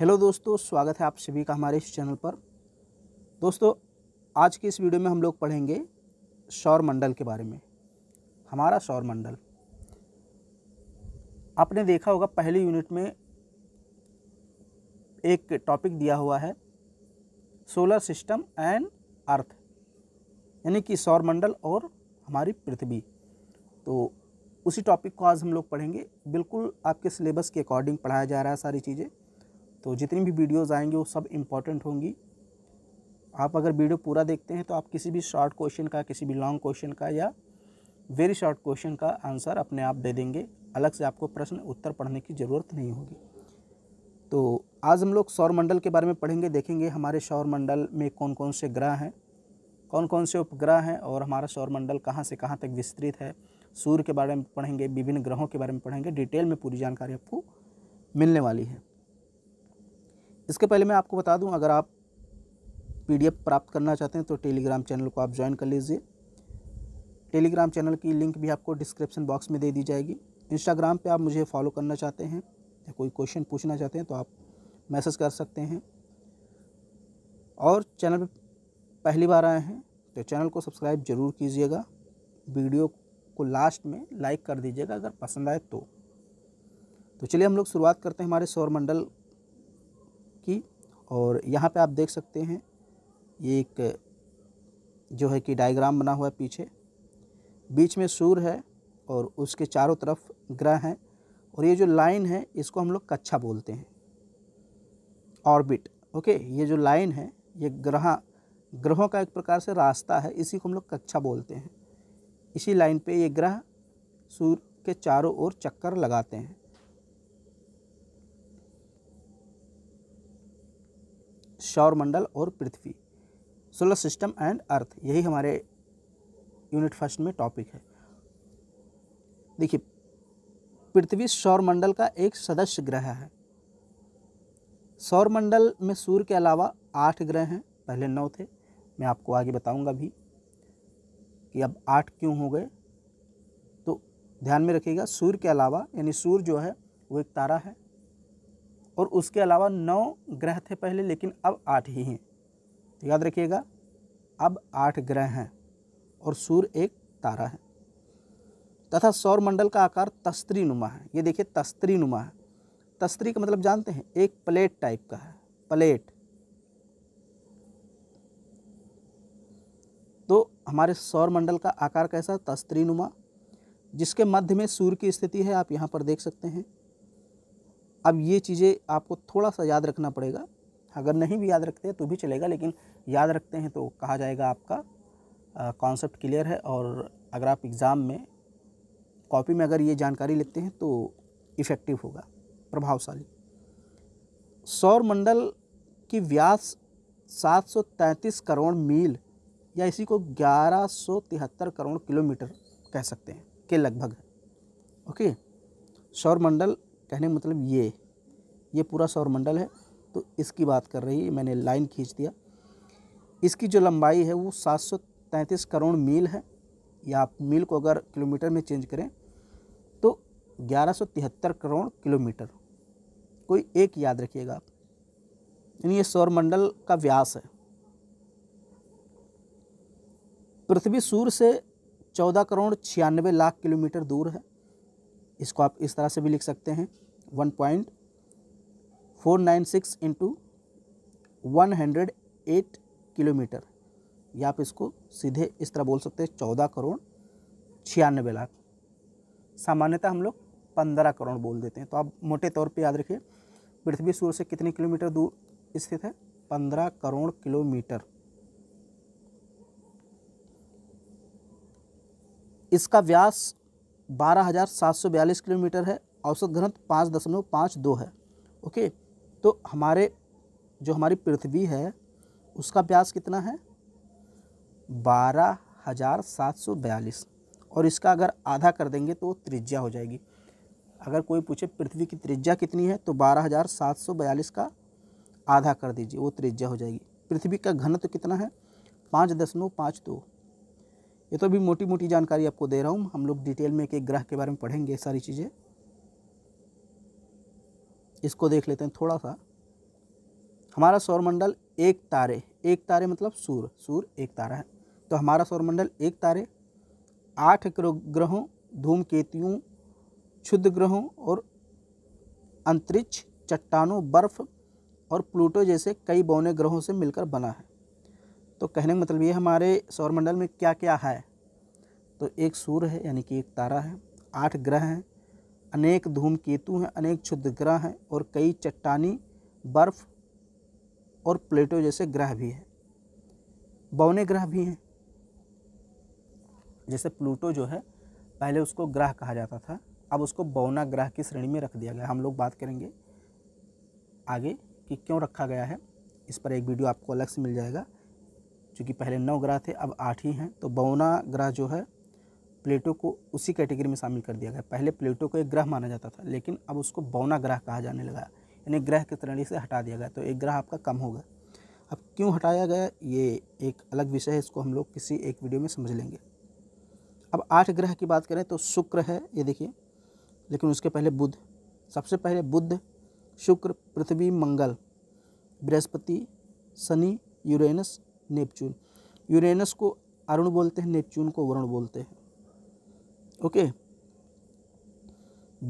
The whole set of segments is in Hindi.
हेलो दोस्तों स्वागत है आप सभी का हमारे इस चैनल पर दोस्तों आज की इस वीडियो में हम लोग पढ़ेंगे सौर मंडल के बारे में हमारा सौर मंडल आपने देखा होगा पहली यूनिट में एक टॉपिक दिया हुआ है सोलर सिस्टम एंड अर्थ यानी कि सौर मंडल और हमारी पृथ्वी तो उसी टॉपिक को आज हम लोग पढ़ेंगे बिल्कुल आपके सिलेबस के अकॉर्डिंग पढ़ाया जा रहा है सारी चीज़ें तो जितनी भी वीडियोज़ आएंगे वो सब इम्पॉर्टेंट होंगी आप अगर वीडियो पूरा देखते हैं तो आप किसी भी शॉर्ट क्वेश्चन का किसी भी लॉन्ग क्वेश्चन का या वेरी शॉर्ट क्वेश्चन का आंसर अपने आप दे देंगे अलग से आपको प्रश्न उत्तर पढ़ने की ज़रूरत नहीं होगी तो आज हम लोग सौर मंडल के बारे में पढ़ेंगे देखेंगे हमारे सौर मंडल में कौन कौन से ग्रह हैं कौन कौन से उपग्रह हैं और हमारा सौर मंडल कहाँ से कहाँ तक विस्तृत है सूर्य के बारे में पढ़ेंगे विभिन्न ग्रहों के बारे में पढ़ेंगे डिटेल में पूरी जानकारी आपको मिलने वाली है इसके पहले मैं आपको बता दूं अगर आप पीडीएफ प्राप्त करना चाहते हैं तो टेलीग्राम चैनल को आप ज्वाइन कर लीजिए टेलीग्राम चैनल की लिंक भी आपको डिस्क्रिप्शन बॉक्स में दे दी जाएगी इंस्टाग्राम पे आप मुझे फॉलो करना चाहते हैं या कोई क्वेश्चन पूछना चाहते हैं तो आप मैसेज कर सकते हैं और चैनल पहली बार आए हैं तो चैनल को सब्सक्राइब ज़रूर कीजिएगा वीडियो को लास्ट में लाइक कर दीजिएगा अगर पसंद आए तो तो चलिए हम लोग शुरुआत करते हैं हमारे सौर मंडल और यहाँ पे आप देख सकते हैं ये एक जो है कि डायग्राम बना हुआ है पीछे बीच में सूर है और उसके चारों तरफ ग्रह हैं और ये जो लाइन है इसको हम लोग कच्छा बोलते हैं ऑर्बिट ओके ये जो लाइन है ये ग्रह ग्रहों का एक प्रकार से रास्ता है इसी को हम लोग कच्छा बोलते हैं इसी लाइन पे ये ग्रह सूर्य के चारों ओर चक्कर लगाते हैं सौरमंडल और पृथ्वी सोलर सिस्टम एंड अर्थ यही हमारे यूनिट फर्स्ट में टॉपिक है देखिए पृथ्वी सौरमंडल का एक सदस्य ग्रह है सौरमंडल में सूर्य के अलावा आठ ग्रह हैं पहले नौ थे मैं आपको आगे बताऊंगा भी कि अब आठ क्यों हो गए तो ध्यान में रखिएगा सूर्य के अलावा यानी सूर्य जो है वो एक तारा है और उसके अलावा नौ ग्रह थे पहले लेकिन अब आठ ही हैं तो याद रखिएगा अब आठ ग्रह हैं और सूर्य एक तारा है तथा सौर मंडल का आकार तस्त्री नुमा है ये देखिए तस्त्री नुमा है तस्त्री का मतलब जानते हैं एक प्लेट टाइप का है प्लेट तो हमारे सौर मंडल का आकार कैसा तस्त्री नुमा जिसके मध्य में सूर्य की स्थिति है आप यहाँ पर देख सकते हैं अब ये चीज़ें आपको थोड़ा सा याद रखना पड़ेगा अगर नहीं भी याद रखते हैं तो भी चलेगा लेकिन याद रखते हैं तो कहा जाएगा आपका कॉन्सेप्ट क्लियर है और अगर आप एग्ज़ाम में कॉपी में अगर ये जानकारी लेते हैं तो इफ़ेक्टिव होगा प्रभावशाली सौर मंडल की व्यास 733 करोड़ मील या इसी को 1173 करोड़ किलोमीटर कह सकते हैं के लगभग है ओके सौर मंडल कहने का मतलब ये ये पूरा सौरमंडल है तो इसकी बात कर रही है मैंने लाइन खींच दिया इसकी जो लंबाई है वो 733 करोड़ मील है या आप मील को अगर किलोमीटर में चेंज करें तो 1173 करोड़ किलोमीटर कोई एक याद रखिएगा आप यानी ये सौरमंडल का व्यास है पृथ्वी सूर्य से 14 करोड़ छियानवे लाख किलोमीटर दूर है इसको आप इस तरह से भी लिख सकते हैं one point four nine six into one hundred eight kilometre या आप इसको सीधे इस तरह बोल सकते हैं चौदह करोड़ छियानबे लाख सामान्यतः हम लोग पंद्रह करोड़ बोल देते हैं तो आप मोटे तौर पे याद रखिए पृथ्वी सूर्य से कितने किलोमीटर दूर स्थित है पंद्रह करोड़ किलोमीटर इसका व्यास बारह हज़ार सात सौ बयालीस किलोमीटर है औसत घनत्व पाँच दशमलव पाँच दो है ओके तो हमारे जो हमारी पृथ्वी है उसका व्यास कितना है बारह हज़ार सात सौ बयालीस और इसका अगर आधा कर देंगे तो त्रिज्या हो जाएगी अगर कोई पूछे पृथ्वी की त्रिज्या कितनी है तो बारह हज़ार सात सौ बयालीस का आधा कर दीजिए वो त्रिज्या हो जाएगी पृथ्वी का घनत्व तो कितना है पाँच दशमलव पाँच दो ये तो भी मोटी मोटी जानकारी आपको दे रहा हूँ हम लोग डिटेल में एक एक ग्रह के बारे में पढ़ेंगे सारी चीज़ें इसको देख लेते हैं थोड़ा सा हमारा सौरमंडल एक तारे एक तारे मतलब सूर्य सूर्य एक तारा है तो हमारा सौरमंडल एक तारे आठ ग्रहों केतियों क्षुद्र ग्रहों और अंतरिक्ष चट्टानों बर्फ और प्लूटो जैसे कई बौने ग्रहों से मिलकर बना है तो कहने का मतलब ये हमारे सौरमंडल में क्या क्या है तो एक सूर्य है यानी कि एक तारा है आठ ग्रह हैं अनेक धूमकेतु हैं अनेक क्षुद्र ग्रह हैं और कई चट्टानी बर्फ़ और प्लेटो जैसे ग्रह भी हैं बौने ग्रह भी हैं जैसे प्लूटो जो है पहले उसको ग्रह कहा जाता था अब उसको बौना ग्रह की श्रेणी में रख दिया गया हम लोग बात करेंगे आगे कि क्यों रखा गया है इस पर एक वीडियो आपको अलग से मिल जाएगा चूँकि पहले नौ ग्रह थे अब आठ ही हैं तो बौना ग्रह जो है प्लेटो को उसी कैटेगरी में शामिल कर दिया गया पहले प्लेटो को एक ग्रह माना जाता था लेकिन अब उसको बौना ग्रह कहा जाने लगा यानी ग्रह की श्रेणी से हटा दिया गया तो एक ग्रह आपका कम होगा अब क्यों हटाया गया ये एक अलग विषय है इसको हम लोग किसी एक वीडियो में समझ लेंगे अब आठ ग्रह की बात करें तो शुक्र है ये देखिए लेकिन उसके पहले बुध सबसे पहले बुध शुक्र पृथ्वी मंगल बृहस्पति शनि यूरेनस नेपच्यून यूरेनस को अरुण बोलते हैं नेपच्यून को वरुण बोलते हैं ओके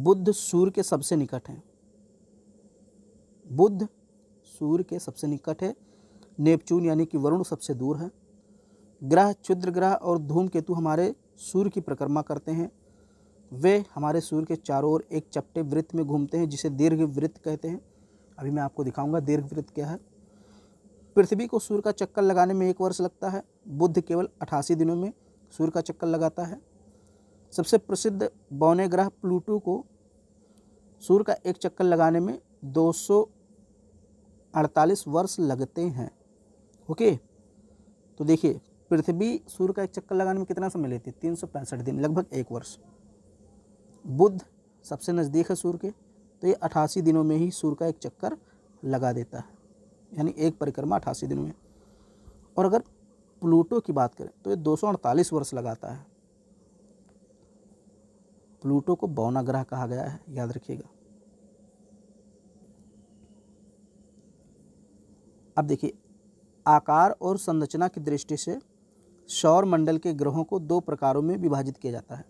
बुद्ध सूर्य के सबसे निकट हैं बुद्ध सूर्य के सबसे निकट है नेपच्यून यानी कि वरुण सबसे दूर है ग्रह क्षुद्र ग्रह और धूम केतु हमारे सूर्य की परिक्रमा करते हैं वे हमारे सूर्य के चारों ओर एक चपटे वृत्त में घूमते हैं जिसे दीर्घ वृत्त कहते हैं अभी मैं आपको दिखाऊंगा दीर्घ वृत्त क्या है पृथ्वी को सूर्य का चक्कर लगाने में एक वर्ष लगता है बुद्ध केवल अठासी दिनों में सूर्य का चक्कर लगाता है सबसे प्रसिद्ध बौने ग्रह प्लूटो को सूर्य का एक चक्कर लगाने में 248 वर्ष लगते हैं ओके तो देखिए पृथ्वी सूर्य का एक चक्कर लगाने में कितना समय लेती है तीन सौ पैंसठ दिन लगभग एक वर्ष बुद्ध सबसे नज़दीक है सूर्य के तो ये अठासी दिनों में ही सूर्य का एक चक्कर लगा देता है यानी एक परिक्रमा अठासी दिन में और अगर प्लूटो की बात करें तो ये दो वर्ष लगाता है प्लूटो को बौना ग्रह कहा गया है याद रखिएगा अब देखिए आकार और संरचना की दृष्टि से सौर मंडल के ग्रहों को दो प्रकारों में विभाजित किया जाता है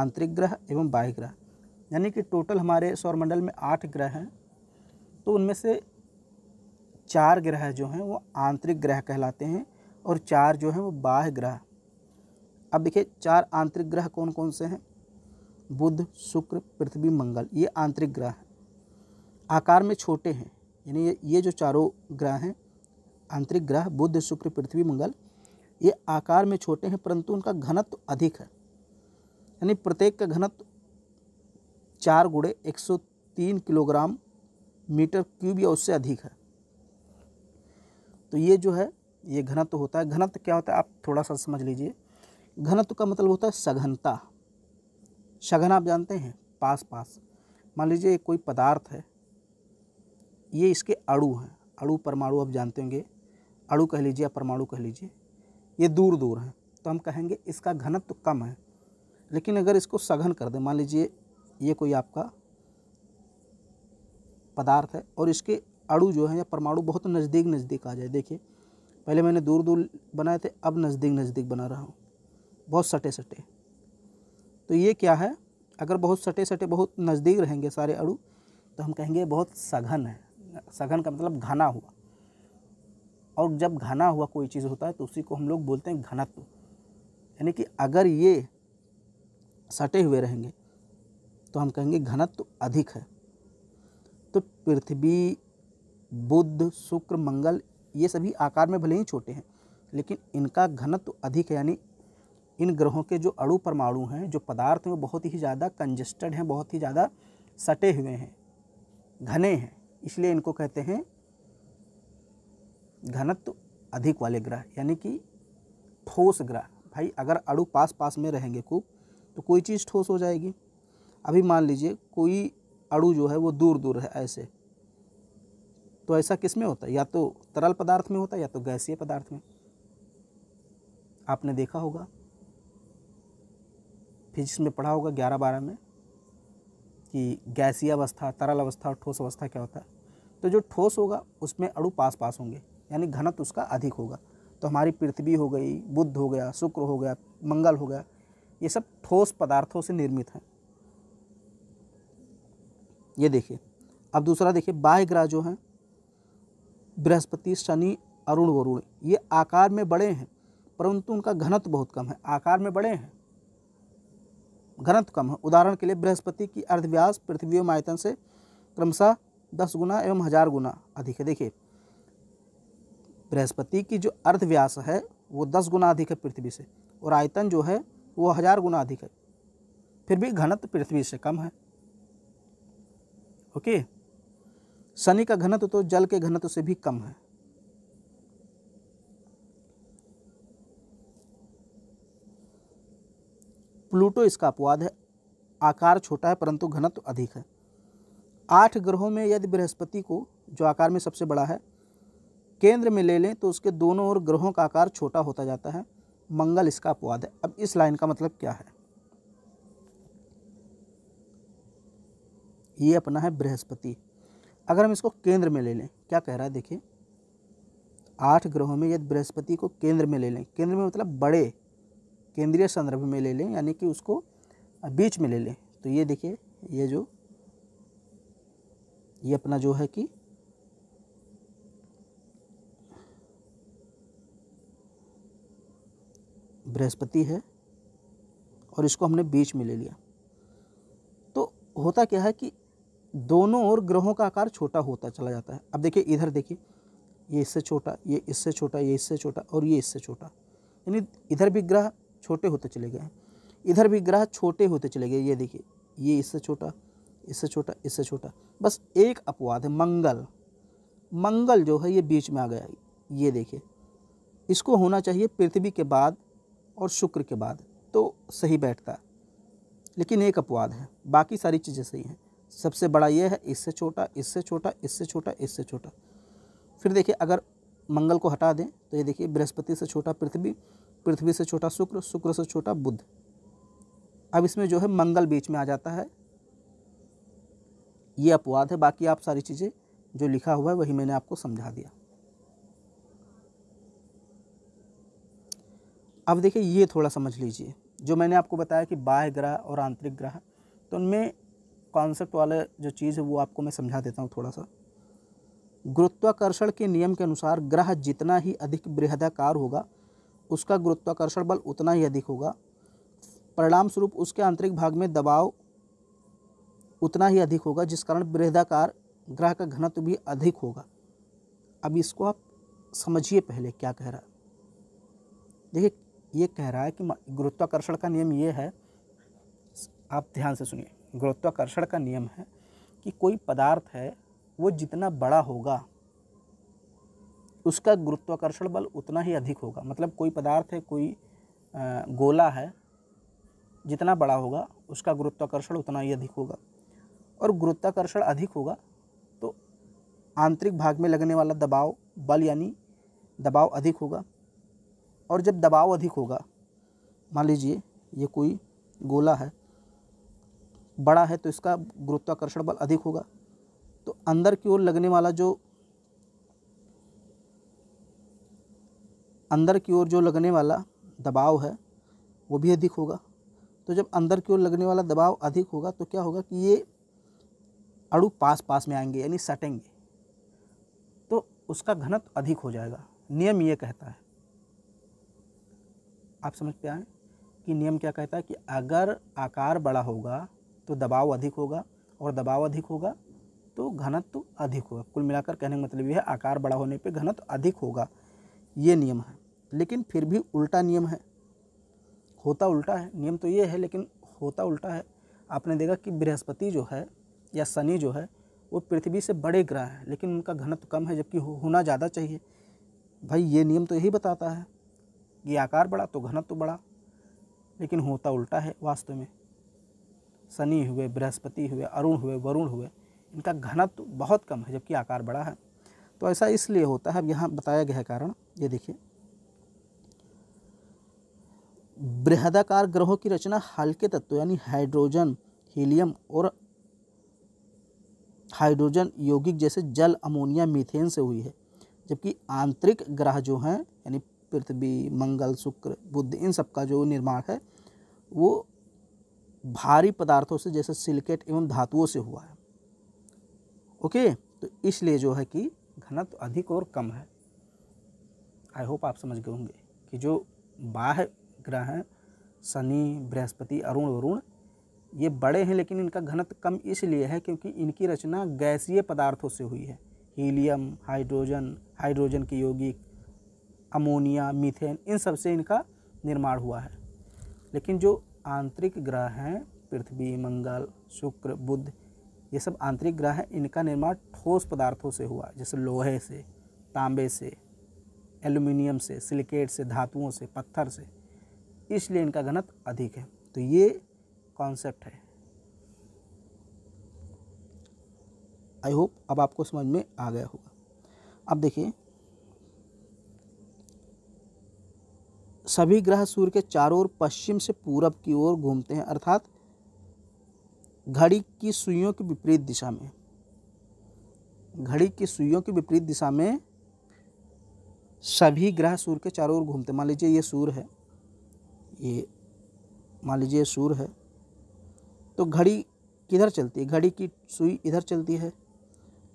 आंतरिक ग्रह एवं बाह्य ग्रह यानी कि टोटल हमारे सौर मंडल में आठ ग्रह हैं तो उनमें से चार ग्रह जो हैं वो आंतरिक ग्रह कहलाते हैं और चार जो हैं वो बाह्य ग्रह अब देखिए चार आंतरिक ग्रह कौन कौन से हैं बुध शुक्र पृथ्वी मंगल ये आंतरिक ग्रह हैं आकार में छोटे हैं यानी ये जो चारों ग्रह हैं आंतरिक ग्रह बुध शुक्र पृथ्वी मंगल ये आकार में छोटे हैं परंतु उनका घनत्व अधिक है यानी प्रत्येक का घनत्व चार गुड़े तीन किलोग्राम मीटर क्यूब या उससे अधिक है तो ये जो है ये घनत्व होता है घनत्व क्या होता है आप थोड़ा सा समझ लीजिए घनत्व का मतलब होता है सघनता सघन आप जानते हैं पास पास मान लीजिए कोई पदार्थ है ये इसके अड़ु हैं अड़ु परमाणु आप जानते होंगे अड़ु कह लीजिए या परमाणु कह लीजिए ये दूर दूर हैं तो हम कहेंगे इसका घनत्व कम है लेकिन अगर इसको सघन कर दें मान लीजिए ये कोई आपका पदार्थ है और इसके अड़ु जो है या परमाणु बहुत नज़दीक नज़दीक आ जाए देखिए पहले मैंने दूर दूर बनाए थे अब नज़दीक नज़दीक बना रहा हूँ बहुत सटे सटे तो ये क्या है अगर बहुत सटे सटे बहुत नज़दीक रहेंगे सारे अणु तो हम कहेंगे बहुत सघन है सघन का मतलब घना हुआ और जब घना हुआ कोई चीज़ होता है तो उसी को हम लोग बोलते हैं घनत्व यानी कि अगर ये सटे हुए रहेंगे तो हम कहेंगे घनत्व अधिक है तो पृथ्वी बुद्ध शुक्र मंगल ये सभी आकार में भले ही छोटे हैं लेकिन इनका घनत्व अधिक है यानी इन ग्रहों के जो अणु परमाणु हैं जो पदार्थ हैं वो बहुत ही ज़्यादा कंजस्टेड हैं बहुत ही ज़्यादा सटे हुए हैं घने हैं इसलिए इनको कहते हैं घनत्व अधिक वाले ग्रह यानी कि ठोस ग्रह भाई अगर अड़ु पास पास में रहेंगे खूब तो कोई चीज़ ठोस हो जाएगी अभी मान लीजिए कोई अड़ु जो है वो दूर दूर है ऐसे तो ऐसा किस में होता है या तो तरल पदार्थ में होता है या तो गैसीय पदार्थ में आपने देखा होगा फिजिक्स में पढ़ा होगा ग्यारह बारह में कि गैसीय अवस्था तरल अवस्था और ठोस अवस्था क्या होता है तो जो ठोस होगा उसमें अड़ु पास पास होंगे यानी घनत उसका अधिक होगा तो हमारी पृथ्वी हो गई बुद्ध हो गया शुक्र हो गया मंगल हो गया ये सब ठोस पदार्थों से निर्मित हैं ये देखिए अब दूसरा देखिए बाह्य ग्रह जो हैं बृहस्पति शनि अरुण वरुण ये आकार में बड़े हैं परंतु उनका घनत्व बहुत कम है आकार में बड़े हैं घनत्व कम है उदाहरण के लिए बृहस्पति की अर्धव्यास पृथ्वी आयतन से क्रमशः दस गुना एवं हजार गुना अधिक है देखिए बृहस्पति की जो अर्धव्यास है वो दस गुना अधिक है पृथ्वी से और आयतन जो है वो हजार गुना अधिक है फिर भी घनत्व पृथ्वी से कम है ओके शनि का घनत्व तो जल के घनत्व से भी कम है प्लूटो इसका अपवाद है आकार छोटा है परंतु घनत्व अधिक है आठ ग्रहों में यदि बृहस्पति को जो आकार में सबसे बड़ा है केंद्र में ले लें तो उसके दोनों ओर ग्रहों का आकार छोटा होता जाता है मंगल इसका अपवाद है अब इस लाइन का मतलब क्या है ये अपना है बृहस्पति अगर हम इसको केंद्र में ले लें क्या कह रहा है देखिए आठ ग्रहों में यदि बृहस्पति को केंद्र में ले लें केंद्र में मतलब बड़े केंद्रीय संदर्भ में ले लें यानी कि उसको बीच में ले लें तो ये देखिए ये जो ये अपना जो है कि बृहस्पति है और इसको हमने बीच में ले लिया तो होता क्या है कि दोनों ओर ग्रहों का आकार छोटा होता चला जाता है अब देखिए इधर देखिए ये इससे छोटा ये इससे छोटा ये इससे छोटा और ये इससे छोटा यानी इधर भी ग्रह छोटे होते चले गए हैं इधर भी ग्रह छोटे होते चले गए ये देखिए ये इससे छोटा इससे छोटा इससे छोटा बस एक अपवाद है मंगल मंगल जो है ये बीच में आ गया ये देखिए इसको होना चाहिए पृथ्वी के बाद और शुक्र के बाद तो सही बैठता लेकिन एक अपवाद है बाकी सारी चीज़ें सही हैं सबसे बड़ा ये है इससे छोटा इससे छोटा इससे छोटा इससे छोटा फिर देखिए अगर मंगल को हटा दें तो ये देखिए बृहस्पति से छोटा पृथ्वी पृथ्वी से छोटा शुक्र शुक्र से छोटा बुध अब इसमें जो है मंगल बीच में आ जाता है ये अपवाद है बाकी आप सारी चीज़ें जो लिखा हुआ है वही मैंने आपको समझा दिया अब देखिए ये थोड़ा समझ लीजिए जो मैंने आपको बताया कि बाह्य ग्रह और आंतरिक ग्रह तो उनमें कॉन्सेप्ट वाले जो चीज़ है वो आपको मैं समझा देता हूँ थोड़ा सा गुरुत्वाकर्षण के नियम के अनुसार ग्रह जितना ही अधिक बृहदाकार होगा उसका गुरुत्वाकर्षण बल उतना ही अधिक होगा परिणाम स्वरूप उसके आंतरिक भाग में दबाव उतना ही अधिक होगा जिस कारण बृहदाकार ग्रह का घनत्व भी अधिक होगा अब इसको आप समझिए पहले क्या कह रहा है देखिए ये कह रहा है कि गुरुत्वाकर्षण का नियम ये है आप ध्यान से सुनिए गुरुत्वाकर्षण का नियम है कि कोई पदार्थ है वो जितना बड़ा होगा उसका गुरुत्वाकर्षण बल उतना ही अधिक होगा मतलब कोई पदार्थ है कोई गोला है जितना बड़ा होगा उसका गुरुत्वाकर्षण उतना ही अधिक होगा और गुरुत्वाकर्षण अधिक होगा तो आंतरिक भाग में लगने वाला दबाव बल यानी दबाव अधिक होगा और जब दबाव अधिक होगा मान लीजिए ये कोई गोला है बड़ा है तो इसका गुरुत्वाकर्षण बल अधिक होगा तो अंदर की ओर लगने वाला जो अंदर की ओर जो लगने वाला दबाव है वो भी अधिक होगा तो जब अंदर की ओर लगने वाला दबाव अधिक होगा तो क्या होगा कि ये अड़ु पास पास में आएंगे यानी सटेंगे तो उसका घनत्व अधिक हो जाएगा नियम ये कहता है आप समझ पे आए कि नियम क्या कहता है कि अगर आकार बड़ा होगा तो दबाव अधिक होगा और दबाव अधिक होगा तो घनत्व अधिक होगा कुल मिलाकर कहने का मतलब यह है आकार बड़ा होने पर घनत्व अधिक होगा ये नियम है लेकिन फिर भी उल्टा नियम है होता उल्टा है नियम तो ये है लेकिन होता उल्टा है आपने देखा कि बृहस्पति जो है या शनि जो है वो पृथ्वी से बड़े ग्रह हैं लेकिन उनका घनत्व कम है जबकि होना ज़्यादा चाहिए भाई ये नियम तो यही बताता है कि आकार बड़ा तो घनत्व बड़ा लेकिन होता उल्टा है वास्तव में शनि हुए बृहस्पति हुए अरुण हुए वरुण हुए इनका घनत्व बहुत कम है जबकि आकार बड़ा है तो ऐसा इसलिए होता है अब यहाँ बताया गया है कारण ये देखिए बृहदाकार ग्रहों की रचना हल्के तत्व यानी हाइड्रोजन हीलियम और हाइड्रोजन यौगिक जैसे जल अमोनिया मीथेन से हुई है जबकि आंतरिक ग्रह जो हैं यानी पृथ्वी मंगल शुक्र बुद्ध इन सब का जो निर्माण है वो भारी पदार्थों से जैसे सिलिकेट एवं धातुओं से हुआ है ओके तो इसलिए जो है कि घनत्व अधिक और कम है आई होप आप समझ गए होंगे कि जो बाह्य ग्रह हैं शनि बृहस्पति अरुण वरुण ये बड़े हैं लेकिन इनका घनत्व कम इसलिए है क्योंकि इनकी रचना गैसीय पदार्थों से हुई है हीलियम हाइड्रोजन हाइड्रोजन के यौगिक अमोनिया मीथेन इन सब से इनका निर्माण हुआ है लेकिन जो आंतरिक ग्रह हैं पृथ्वी मंगल शुक्र बुध ये सब आंतरिक ग्रह हैं इनका निर्माण ठोस पदार्थों से हुआ जैसे लोहे से तांबे से एल्यूमिनियम से सिलिकेट से धातुओं से पत्थर से इसलिए इनका घनत अधिक है तो ये कॉन्सेप्ट है आई होप अब आपको समझ में आ गया होगा अब देखिए सभी ग्रह सूर्य के चारों ओर पश्चिम से पूरब की ओर घूमते हैं अर्थात घड़ी की सुइयों की विपरीत दिशा में घड़ी की सुइयों की विपरीत दिशा में सभी ग्रह सूर्य के चारों ओर घूमते मान लीजिए ये सूर्य है ये मान लीजिए सूर्य है तो घड़ी किधर चलती है घड़ी की सुई इधर चलती है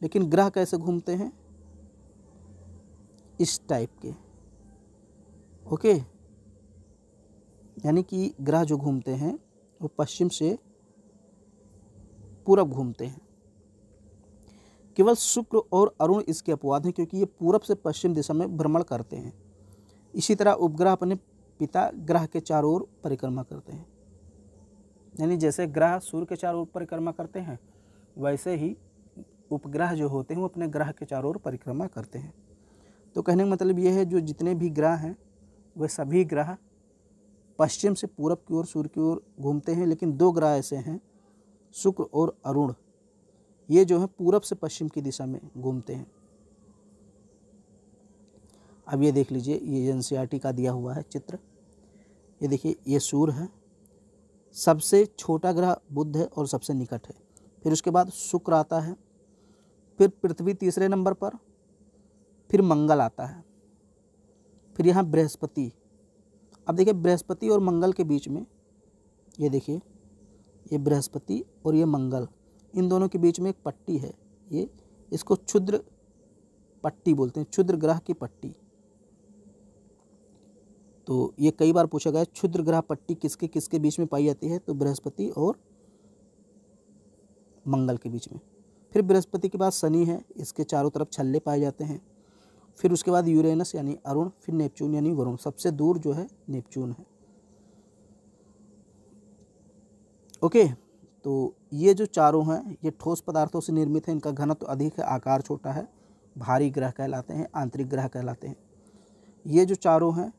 लेकिन ग्रह कैसे घूमते हैं इस टाइप के ओके यानी कि ग्रह जो घूमते हैं वो पश्चिम से पूरब घूमते हैं केवल शुक्र और अरुण इसके अपवाद हैं क्योंकि ये पूरब से पश्चिम दिशा में भ्रमण करते हैं इसी तरह उपग्रह अपने पिता ग्रह के चारों ओर परिक्रमा करते हैं यानी जैसे ग्रह सूर्य के चारों ओर परिक्रमा करते हैं वैसे ही उपग्रह जो होते हैं वो अपने ग्रह के चारों ओर परिक्रमा करते हैं तो कहने का मतलब ये है जो जितने भी ग्रह हैं वे सभी ग्रह पश्चिम से पूरब की ओर सूर्य की ओर घूमते हैं लेकिन दो ग्रह ऐसे हैं शुक्र और अरुण ये जो है पूरब से पश्चिम की दिशा में घूमते हैं अब ये देख लीजिए ये एन e का दिया हुआ है चित्र ये देखिए ये सूर्य है सबसे छोटा ग्रह बुध है और सबसे निकट है फिर उसके बाद शुक्र आता है फिर पृथ्वी तीसरे नंबर पर फिर मंगल आता है फिर यहाँ बृहस्पति अब देखिए बृहस्पति और मंगल के बीच में ये देखिए ये बृहस्पति और ये मंगल इन दोनों के बीच में एक पट्टी है ये इसको क्षुद्र पट्टी बोलते हैं क्षुद्र ग्रह की पट्टी तो ये कई बार पूछा गया क्षुद्र ग्रह पट्टी किसके किसके बीच में पाई जाती है तो बृहस्पति और मंगल के बीच में फिर बृहस्पति के बाद शनि है इसके चारों तरफ छल्ले पाए जाते हैं फिर उसके बाद यूरेनस यानी अरुण फिर नेपच्यून यानी वरुण सबसे दूर जो है नेपच्यून है ओके तो ये जो चारों हैं ये ठोस पदार्थों से निर्मित है इनका घनत्व तो अधिक है आकार छोटा है भारी ग्रह कहलाते हैं आंतरिक ग्रह कहलाते हैं ये जो चारों हैं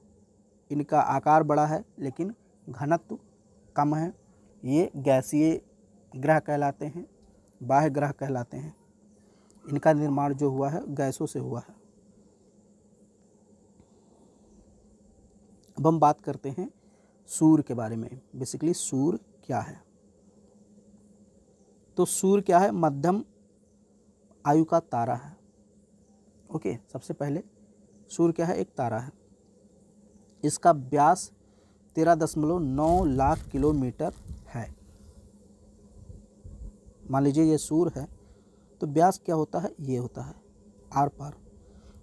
इनका आकार बड़ा है लेकिन घनत्व कम है ये गैसीय ग्रह कहलाते हैं बाह्य ग्रह कहलाते हैं इनका निर्माण जो हुआ है गैसों से हुआ है अब हम बात करते हैं सूर के बारे में बेसिकली सूर क्या है तो सूर क्या है मध्यम आयु का तारा है ओके सबसे पहले सूर्य क्या है एक तारा है इसका ब्यास तेरह दशमलव नौ लाख किलोमीटर है मान लीजिए ये सूर है तो ब्यास क्या होता है ये होता है आर पार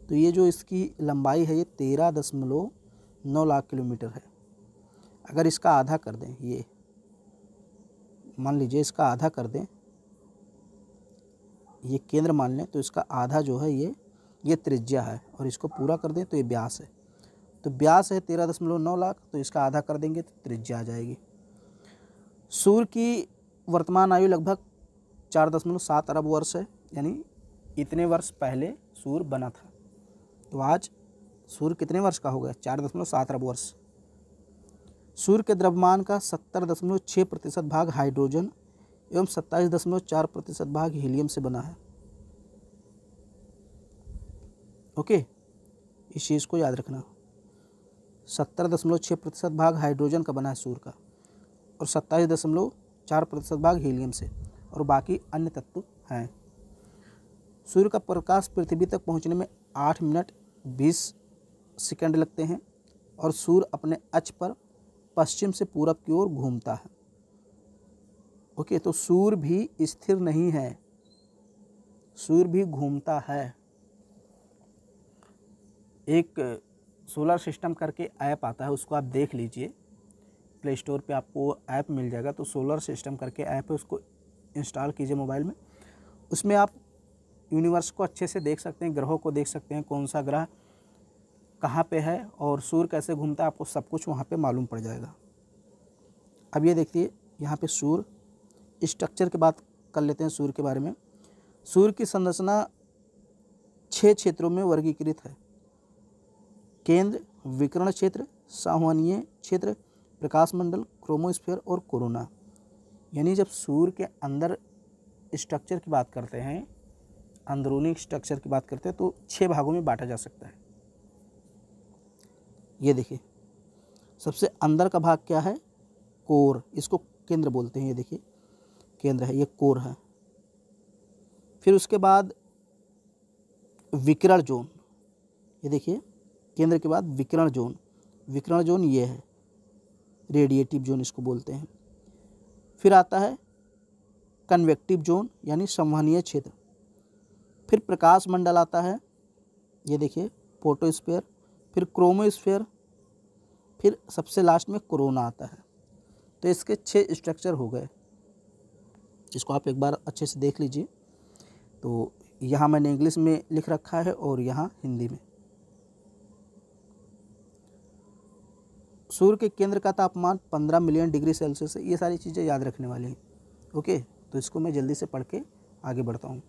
तो ये जो इसकी लंबाई है ये तेरह दशमलव नौ लाख किलोमीटर है अगर इसका आधा कर दें ये मान लीजिए इसका आधा कर दें ये केंद्र मान लें तो इसका आधा जो है ये ये त्रिज्या है और इसको पूरा कर दें तो ये ब्यास है तो ब्यास है तेरह दशमलव नौ लाख तो इसका आधा कर देंगे तो त्रिज्या आ जाएगी सूर्य की वर्तमान आयु लगभग चार दशमलव सात अरब वर्ष है यानी इतने वर्ष पहले सूर्य बना था तो आज सूर्य कितने वर्ष का हो गया चार दशमलव सात अरब वर्ष सूर्य के द्रव्यमान का सत्तर दशमलव छः प्रतिशत भाग हाइड्रोजन एवं सत्ताईस दशमलव चार प्रतिशत भाग हीलियम से बना है ओके इस चीज़ को याद रखना सत्तर दशमलव छः प्रतिशत भाग हाइड्रोजन का बना है सूर्य का और सत्ताईस दशमलव चार प्रतिशत भाग हीलियम से और बाकी अन्य तत्व हैं सूर्य का प्रकाश पृथ्वी तक पहुंचने में आठ मिनट बीस सेकंड लगते हैं और सूर्य अपने अच पर पश्चिम से पूरब की ओर घूमता है ओके तो सूर्य भी स्थिर नहीं है सूर्य भी घूमता है एक सोलर सिस्टम करके ऐप आता है उसको आप देख लीजिए प्ले स्टोर पर आपको ऐप मिल जाएगा तो सोलर सिस्टम करके ऐप है उसको इंस्टॉल कीजिए मोबाइल में उसमें आप यूनिवर्स को अच्छे से देख सकते हैं ग्रहों को देख सकते हैं कौन सा ग्रह कहाँ पे है और सूर्य कैसे घूमता है आपको सब कुछ वहाँ पे मालूम पड़ जाएगा अब ये देखिए यहाँ पे सूर्य स्ट्रक्चर की बात कर लेते हैं सूर्य के बारे में सूर्य की संरचना छः क्षेत्रों में वर्गीकृत है केंद्र विकरण क्षेत्र साहवानीय क्षेत्र प्रकाश मंडल क्रोमोस्फेयर और कोरोना यानी जब सूर्य के अंदर स्ट्रक्चर की बात करते हैं अंदरूनी स्ट्रक्चर की बात करते हैं तो छः भागों में बांटा जा सकता है ये देखिए सबसे अंदर का भाग क्या है कोर इसको केंद्र बोलते हैं ये देखिए केंद्र है ये कोर है फिर उसके बाद विकिरण जोन ये देखिए केंद्र के बाद विकिरण जोन विकिरण जोन ये है रेडिएटिव जोन इसको बोलते हैं फिर आता है कन्वेक्टिव जोन यानी संवहनीय क्षेत्र फिर प्रकाश मंडल आता है ये देखिए फोटोस्फेयर फिर क्रोमोस्फेयर फिर सबसे लास्ट में कोरोना आता है तो इसके छः स्ट्रक्चर हो गए इसको आप एक बार अच्छे से देख लीजिए तो यहाँ मैंने इंग्लिश में लिख रखा है और यहाँ हिंदी में सूर्य के केंद्र का तापमान 15 मिलियन डिग्री सेल्सियस है ये सारी चीज़ें याद रखने वाली हैं ओके तो इसको मैं जल्दी से पढ़ के आगे बढ़ता हूँ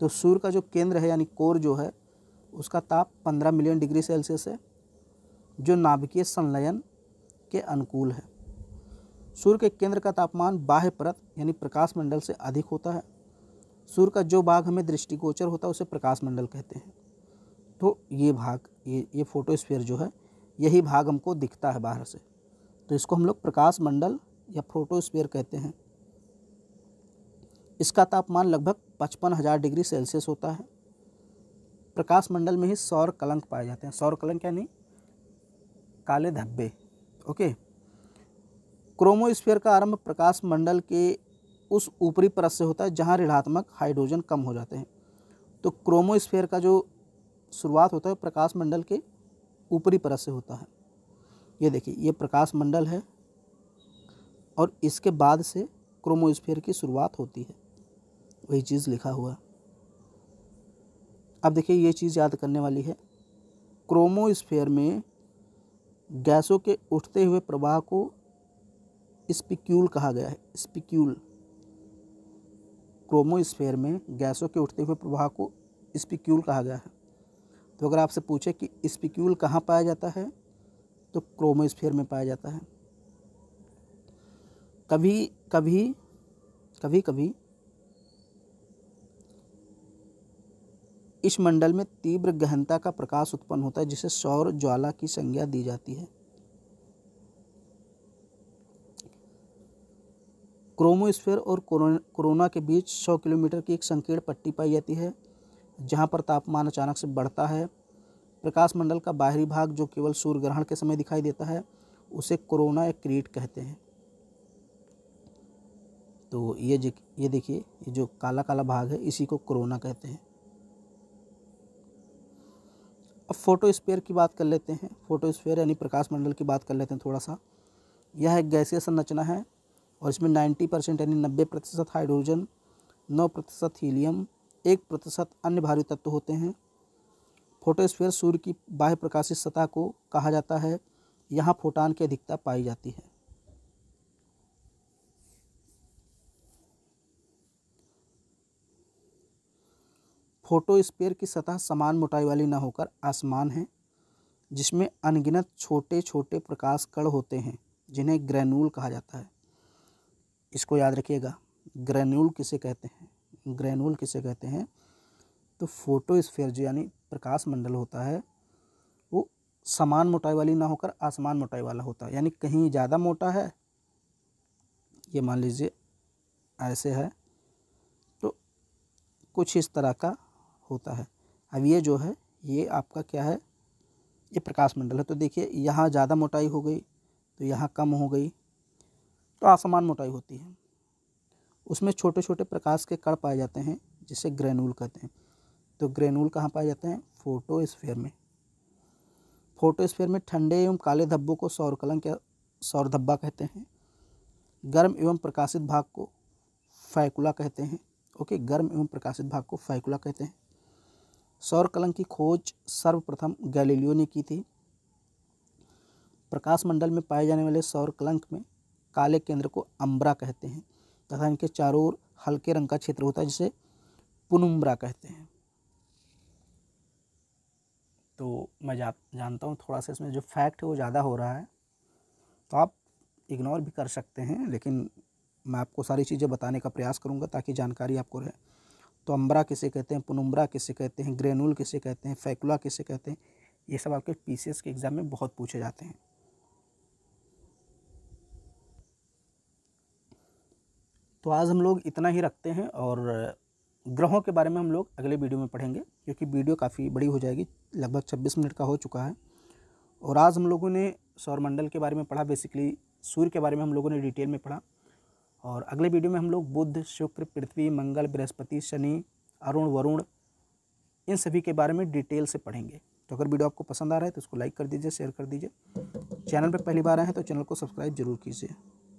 तो सूर्य का जो केंद्र है यानी कोर जो है उसका ताप 15 मिलियन डिग्री सेल्सियस है जो नाभिकीय संलयन के अनुकूल है सूर्य के केंद्र का तापमान बाह्य परत यानी प्रकाश मंडल से अधिक होता है सूर्य का जो भाग हमें दृष्टिगोचर होता है उसे प्रकाश मंडल कहते हैं तो ये भाग ये ये फोटोस्फीयर जो है यही भाग हमको दिखता है बाहर से तो इसको हम लोग प्रकाश मंडल या फोटोस्फीयर कहते हैं इसका तापमान लगभग पचपन हज़ार डिग्री सेल्सियस होता है प्रकाश मंडल में ही सौर कलंक पाए जाते हैं सौर कलंक यानी काले धब्बे ओके क्रोमोस्फेयर का आरंभ प्रकाश मंडल के उस ऊपरी परत से होता है जहाँ ऋणात्मक हाइड्रोजन कम हो जाते हैं तो क्रोमोस्फेयर का जो शुरुआत होता है प्रकाश मंडल के ऊपरी परत से होता है ये देखिए ये प्रकाश मंडल है और इसके बाद से क्रोमोस्फेयर की शुरुआत होती है वही चीज़ लिखा हुआ अब देखिए ये चीज़ याद करने वाली है क्रोमोस्फेयर में गैसों के उठते हुए प्रवाह को स्पिक्यूल कहा गया है स्पिक्यूल क्रोमोस्फेयर में गैसों के उठते हुए प्रवाह को स्पिक्यूल कहा गया है तो अगर आपसे पूछे कि स्पिक्यूल कहाँ पाया जाता है तो क्रोमोस्फेयर में पाया जाता है कभी कभी कभी कभी इस मंडल में तीव्र गहनता का प्रकाश उत्पन्न होता है जिसे सौर ज्वाला की संज्ञा दी जाती है क्रोमोस्फेयर और कोरोना के बीच 100 किलोमीटर की एक संकीर्ण पट्टी पाई जाती है जहाँ पर तापमान अचानक से बढ़ता है प्रकाश मंडल का बाहरी भाग जो केवल सूर्य ग्रहण के समय दिखाई देता है उसे कोरोना या क्रीट कहते हैं तो ये ये देखिए ये जो काला काला भाग है इसी को कोरोना कहते हैं अब फोटो स्पेयर की बात कर लेते हैं फोटो स्पेयर यानी प्रकाश मंडल की बात कर लेते हैं थोड़ा सा यह एक गैसीय संरचना है और इसमें 90 परसेंट यानी नब्बे प्रतिशत हाइड्रोजन नौ प्रतिशत हीलियम एक प्रतिशत अन्य भारी तत्व होते हैं फोटोस्फेयर सूर्य की बाह्य प्रकाशित सतह को कहा जाता है यहाँ फोटान की अधिकता पाई जाती है फोटोस्पेयर की सतह समान मोटाई वाली न होकर आसमान है जिसमें अनगिनत छोटे छोटे प्रकाश कण होते हैं जिन्हें ग्रैन्यूल कहा जाता है इसको याद रखिएगा ग्रैन्यूल किसे कहते हैं ग्रैन्यूल किसे कहते हैं तो फोटोस्फेयर जो यानी प्रकाश मंडल होता है वो समान मोटाई वाली ना होकर आसमान मोटाई वाला होता है यानी कहीं ज़्यादा मोटा है ये मान लीजिए ऐसे है तो कुछ इस तरह का होता है अब ये जो है ये आपका क्या है ये प्रकाश मंडल है तो देखिए यहाँ ज़्यादा मोटाई हो गई तो यहाँ कम हो गई तो आसमान मोटाई होती है उसमें छोटे छोटे प्रकाश के कण पाए जाते हैं जिसे ग्रेनूल कहते हैं तो ग्रेनूल कहाँ पाए जाते हैं स्फेयर में स्फेयर में ठंडे एवं काले धब्बों को सौर कलंक या सौर धब्बा कहते हैं गर्म एवं प्रकाशित भाग को फैकुला कहते हैं ओके गर्म एवं प्रकाशित भाग को फैकुला कहते हैं सौर कलंक की खोज सर्वप्रथम गैलीलियो ने की थी प्रकाश मंडल में पाए जाने वाले सौर कलंक में काले केंद्र को अम्बरा कहते हैं तथा इनके चारों ओर हल्के रंग का क्षेत्र होता है जिसे पुनुम्बरा कहते हैं तो मैं जा, जानता हूँ थोड़ा सा इसमें जो फैक्ट है वो ज़्यादा हो रहा है तो आप इग्नोर भी कर सकते हैं लेकिन मैं आपको सारी चीज़ें बताने का प्रयास करूँगा ताकि जानकारी आपको रहे तो अम्बरा किसे कहते हैं पुनुम्बरा किसे कहते हैं ग्रेनुल किसे कहते हैं फैकुला किसे कहते हैं ये सब आपके पी के एग्ज़ाम में बहुत पूछे जाते हैं तो आज हम लोग इतना ही रखते हैं और ग्रहों के बारे में हम लोग अगले वीडियो में पढ़ेंगे क्योंकि वीडियो काफ़ी बड़ी हो जाएगी लगभग 26 मिनट का हो चुका है और आज हम लोगों ने सौरमंडल के बारे में पढ़ा बेसिकली सूर्य के बारे में हम लोगों ने डिटेल में पढ़ा और अगले वीडियो में हम लोग बुद्ध शुक्र पृथ्वी मंगल बृहस्पति शनि अरुण वरुण इन सभी के बारे में डिटेल से पढ़ेंगे तो अगर वीडियो आपको पसंद आ रहा है तो उसको लाइक कर दीजिए शेयर कर दीजिए चैनल पर पहली बार आए हैं तो चैनल को सब्सक्राइब जरूर कीजिए